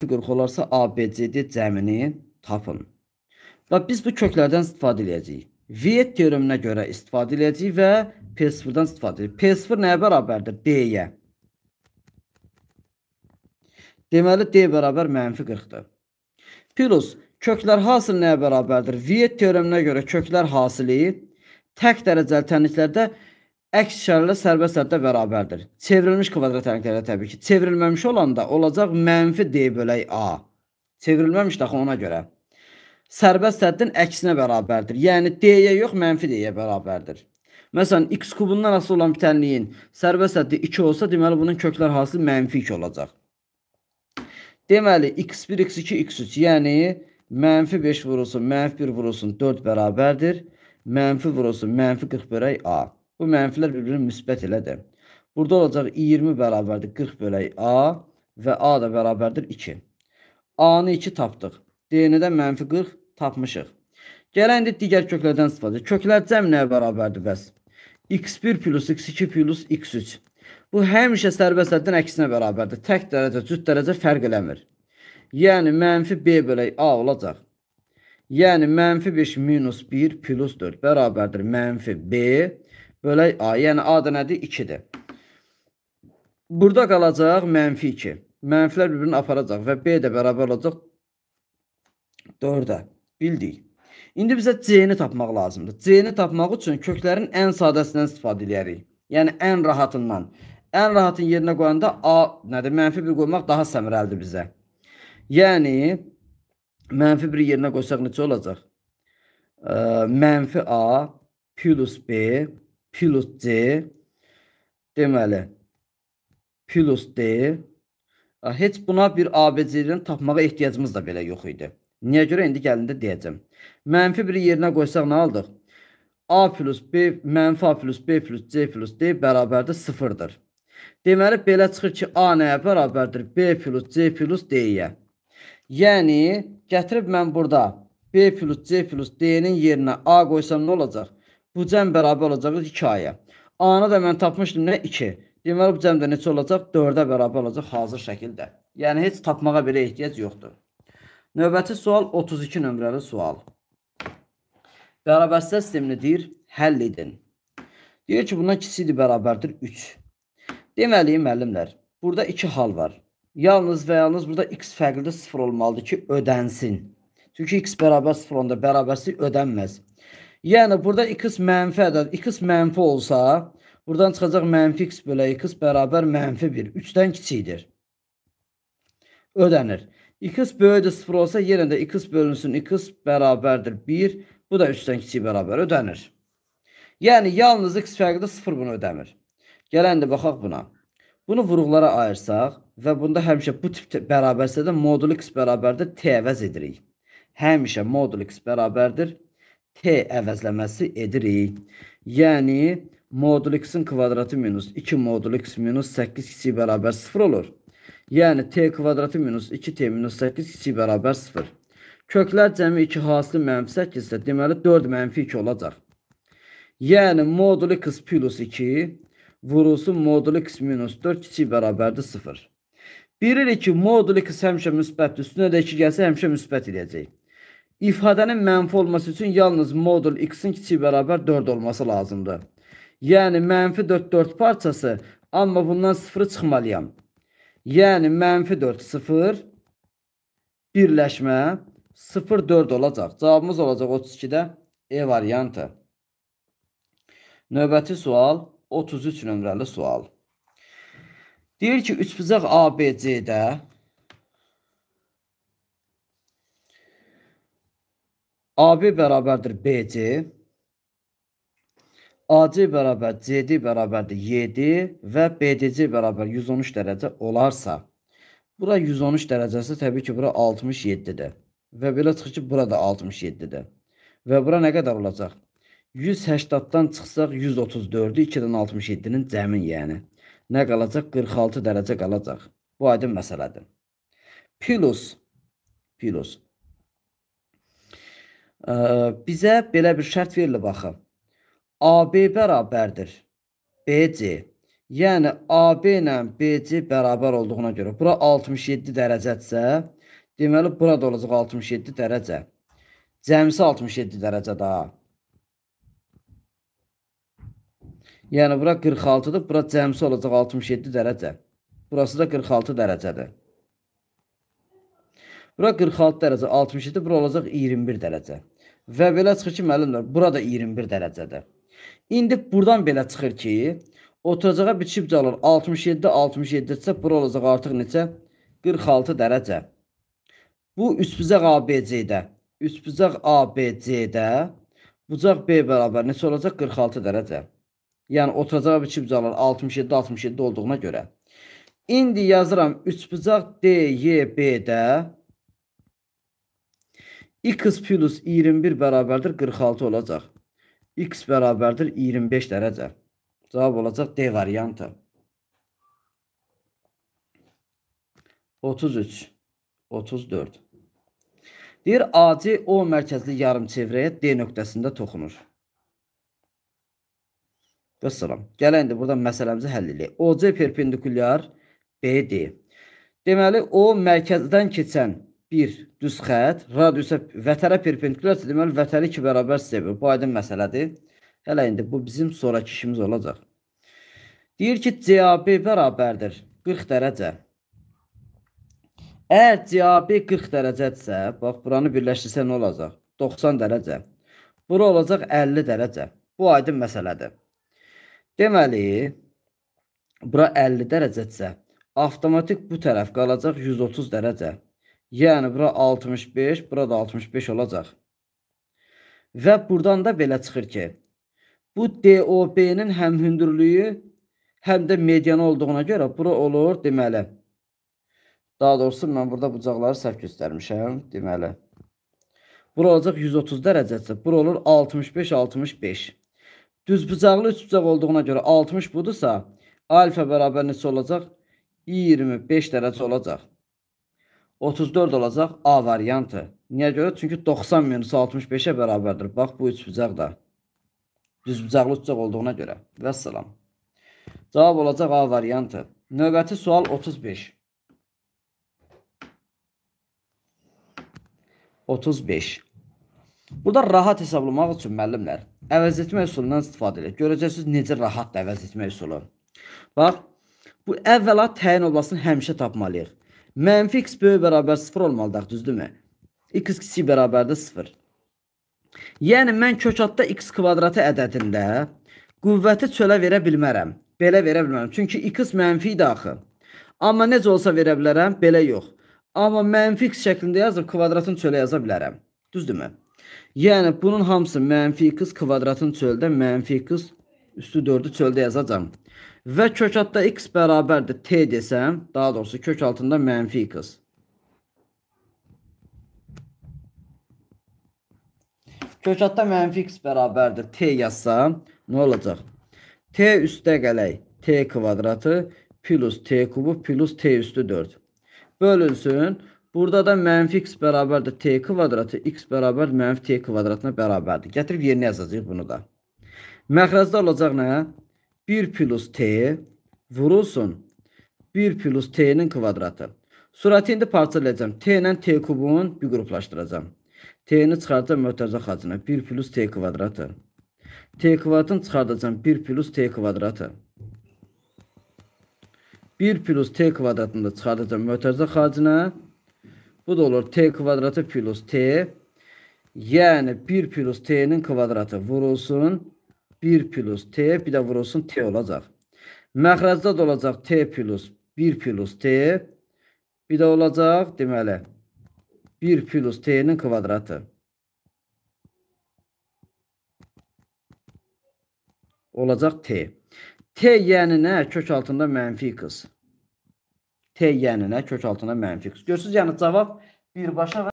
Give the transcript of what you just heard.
40 olarsa ABCD cəmini tapın. Və biz bu köklərdən istifadə edəcəyik. Viet teoreminə görə istifadə edəcəyik və P0-dan istifadə edəcəyik. P0 nəyə bərabərdir? B-yə. Deməli, D bərabər mənfi 40-dır. Plus, köklər hasılı nəyə bərabərdir? Viet teoreminə görə köklər hasılı tək dərəcəli tənliklərdə 40-dır əks şərlə sərbəst əddə bərabərdir. Çevrilmiş kvadrat əlaqələri təbii ki, çevrilməmiş olanda olacaq mənfi D bölək A. Çevrilməmiş də ona görə. Sərbəst həddin əksinə bərabərdir. Yəni D-yə yox, mənfi D-yə bərabərdir. Məsələn, x kubundan asılı olan bitənliyin sərbəst həddi 2 olsa, deməli bunun köklər hasılı mənfi 2 olacaq. Deməli, x1, x2, x3, yəni mənfi 5 vurulsun, mənfi 1 vurulsun, 4 bərabərdir. Mənfi vurulsun, mənfi 40 bərək A. Bu mənfilər bir-birini müsbət elədir. Burada olacaq 20 bərabərdir 40 bölək A və A da bərabərdir 2. A-nı 2 tapdıq. D-ni də mənfi 40 tapmışıq. Gələn indi digər köklərdən istifadə. Köklər cəm nəyə bərabərdir bəs? x1 plus x2 plus x3. Bu həmişə sərbəst həddin əksinə bərabərdir. Tək dərəcə, cüt dərəcə fərq eləmir. Yəni, mənfi b bölək a olacaq. Yəni, mənfi 5 minus 1 plus 4 bərabərdir. Mənfi b Belə A. Yəni A da nədir? 2-dir. Burada qalacaq mənfi 2. Mənfilər bir-birini aparacaq və B də bərabər olacaq 4-ə. Bildik. İndi bizə C-ni tapmaq lazımdır. C-ni tapmaq üçün köklərin ən sadəsindən istifadə edərik. Yəni, ən rahatından. Ən rahatın yerinə qoyanda A, nədir? Mənfi 1 qoymaq daha səmrəlidir bizə. Yəni, mənfi 1 yerinə qoysaq necə olacaq? Mənfi A plus B plus C deməli plus D heç buna bir ABC-dən tapmağa ehtiyacımız da belə yox idi. Niyə görə indi gəlində deyəcəm. Mənfi biri yerinə qoysaq nə aldıq? A plus B mənfi A plus B plus C plus D bərabərdir 0-dır. Deməli belə çıxır ki, A nəyə bərabərdir? B plus C plus D-yə. Yəni gətirib mən burada B plus C plus D-nin yerinə A qoysam nə olacaq? Bu cəm bərabər olacaqdır 2 aya. A-nı da mən tapmışdım nə? 2. Deməli bu cəm də neçə olacaq? 4-ə bərabər olacaq hazır şəkildə. Yəni heç tapmağa belə ehtiyac yoxdur. Növbəti sual 32 nömrəli sual. Bərabər sistemini deyir, həll edin. Deyir ki, bundan kiçikdir bərabərdir 3. Deməli, müəllimlər, burada 2 hal var. Yalnız və yalnız burada x fərqlidə 0 olmalıdır ki, ödənsin. Çünki x bərabər 0 onda bərabərsi ödənməz. Yəni burada x mənfi ədəd, x mənfi olsa, buradan çıxacaq mənfi x bölə x bərabər mənfi 1. 3-dən kiçikdir. Ödənir. x böyüdür 0 olsa yenə də x bölünsün x bərabərdir 1. Bu da 3-dən kiçik bərabər ödənir. Yəni yalnız x fərqində 0 bunu ödəmir. Gələndə baxaq buna. Bunu vuruqlara ayırsaq və bunda həmişə bu tip bərabərsə də modul x bərabərdir t əvəz edirik. Həmişə modul x bərabərdir t əvəzləməsi edirik. Yəni, modul x-in kvadratı minus 2 modul x minus 8 kiçik bərabər 0 olur. Yəni, t kvadratı minus 2t minus 8 kiçik bərabər 0. Köklər cəmi 2 hasılı mənfi 8 isə deməli 4 mənfi 2 olacaq. Yəni, modul x plus 2 vurusu modul x minus 4 kiçik bərabərdir 0. Bilirik ki, modul x həmişə müsbətdir. Üstünə də 2 gəlsə həmişə müsbət edəcək ifadənin mənfi olması üçün yalnız modul x-in kiçiyi bərabər 4 olması lazımdır. Yəni, mənfi 4 4 parçası, amma bundan 0-ı çıxmalıyam. Yəni, mənfi 4 0, birləşmə 0 4 olacaq. Cavabımız olacaq 32-də E variantı. Növbəti sual 33 nömrəli sual. Deyir ki, üçbucaq ABC-də AB bərabərdir BC. AC bərabər CD bərabərdir 7 və BDC bərabər 113 dərəcə olarsa, bura 113 dərəcəsi təbii ki, bura 67-dir. Və belə çıxır ki, burada 67-dir. Və bura nə qədər olacaq? 180-dan çıxsaq 134-ü 2-dən 67-nin cəmin, yəni. Nə qalacaq? 46 dərəcə qalacaq. Bu aydın məsələdir. Plus, plus Bizə belə bir şərt verilir baxın. AB bərabərdir BC. Yəni AB ilə BC bərabər olduğuna görə bura 67 dərəcədirsə, deməli burada olacaq 67 dərəcə. Cəmisi 67 dərəcə daha. Yəni bura 46-dır, bura cəmisi olacaq 67 dərəcə. Burası da 46 dərəcədir. Bura 46 dərəcə 67, bura olacaq 21 dərəcə. Və belə çıxır ki, müəllimlər, bura da 21 dərəcədir. İndi buradan belə çıxır ki, oturacağa biçib calır 67, 67 isə bura olacaq artıq neçə? 46 dərəcə. Bu üçbucaq ABC-də, üçbucaq ABC-də bucaq B bərabər neçə olacaq? 46 dərəcə. Yəni oturacağı biçib calır 67 67 olduğuna görə. İndi yazıram üçbucaq DYB-də x plus 21 bərabərdir 46 olacaq. x bərabərdir 25 dərəcə. Cavab olacaq D variantı. 33 34 Deyir, AC O mərkəzli yarımçevrəyə D nöqtəsində toxunur. Qıssalam. Gələn də buradan məsələmizi həll edək. OC perpendikulyar BD. Deməli, O mərkəzdən keçən bir düz xət, radiusə vətərə perpendikulyarsa, deməli vətəri 2 bərabər sevir. Bu aydın məsələdir. Hələ indi bu bizim sonrakı işimiz olacaq. Deyir ki, CAB bərabərdir 40 dərəcə. Əgər CAB 40 dərəcədirsə, bax buranı birləşdirsə nə olacaq? 90 dərəcə. Bura olacaq 50 dərəcə. Bu aydın məsələdir. Deməli, bura 50 dərəcədirsə, avtomatik bu tərəf qalacaq 130 dərəcə. Yəni bura 65, bura da 65 olacaq. Və burdan da belə çıxır ki, bu DOB-nin həm hündürlüyü, həm də median olduğuna görə bura olur, deməli. Daha doğrusu mən burada bucaqları səhv göstərmişəm, deməli. Bura olacaq 130 dərəcəsi, bura olur 65 65. Düz bucaqlı üç bucaq olduğuna görə 60 budursa, alfa bərabər neçə olacaq? 25 dərəcə olacaq. 34 olacaq A variantı. Niyə görə? Çünki 90 minus 65-ə bərabərdir. Bax, bu üç bucaq da. Düz bucaqlı bucaq olduğuna görə. Və salam. Cavab olacaq A variantı. Növbəti sual 35. 35. Burada rahat hesablamaq üçün müəllimlər əvəz etmə üsulundan istifadə edir. Görəcəksiniz necə rahatdır əvəz etmə üsulu. Bax, bu əvvəla təyin olmasını həmişə tapmalıyıq. Mənfi x böyük bərabər 0 olmalıdır, düzdürmü? x kiçik bərabərdir 0. Yəni mən kökatda x kvadratı ədədində qüvvəti çölə verə bilmərəm. Belə verə bilmərəm. Çünki x mənfi idi axı. Amma necə olsa verə bilərəm, belə yox. Amma mənfi x şəklində yazıb kvadratın çölə yaza bilərəm. Düzdürmü? Yəni bunun hamısı mənfi x kvadratın çöldə, mənfi x üstü 4-ü çöldə yazacağam və kök altda x bərabərdir t desəm, daha doğrusu kök altında mənfi x. Kök altda mənfi x bərabərdir t yazsam, nə olacaq? t üstə gələk t kvadratı plus t kubu plus t üstü 4. Bölünsün. Burada da mənfi x bərabərdir t kvadratı, x bərabər mənfi t kvadratına bərabərdir. Gətirib yerinə yazacağıq bunu da. Məxrəcdə olacaq nə? 1 plus t vurulsun 1 plus t-nin kvadratı. Surəti indi parçalayacağam. T ilə T kubun bir qruplaşdıracağam. T-ni çıxartacam mötərizə xacına. 1 plus T kvadratı. T kvadratını çıxardacam. 1 plus T kvadratı. 1 plus T kvadratını da çıxardacam mötərizə xacına. Bu da olur T kvadratı plus T. Yəni 1 plus T-nin kvadratı vurulsun. 1 plus T bir də vurulsun T olacaq. Məxrəcdə də olacaq T plus 1 plus T bir də olacaq deməli 1 plus T-nin kvadratı. Olacaq T. T yəni nə? Kök altında mənfi qız. T yəni nə? Kök altında mənfi qız. Görürsünüz, yəni cavab birbaşa və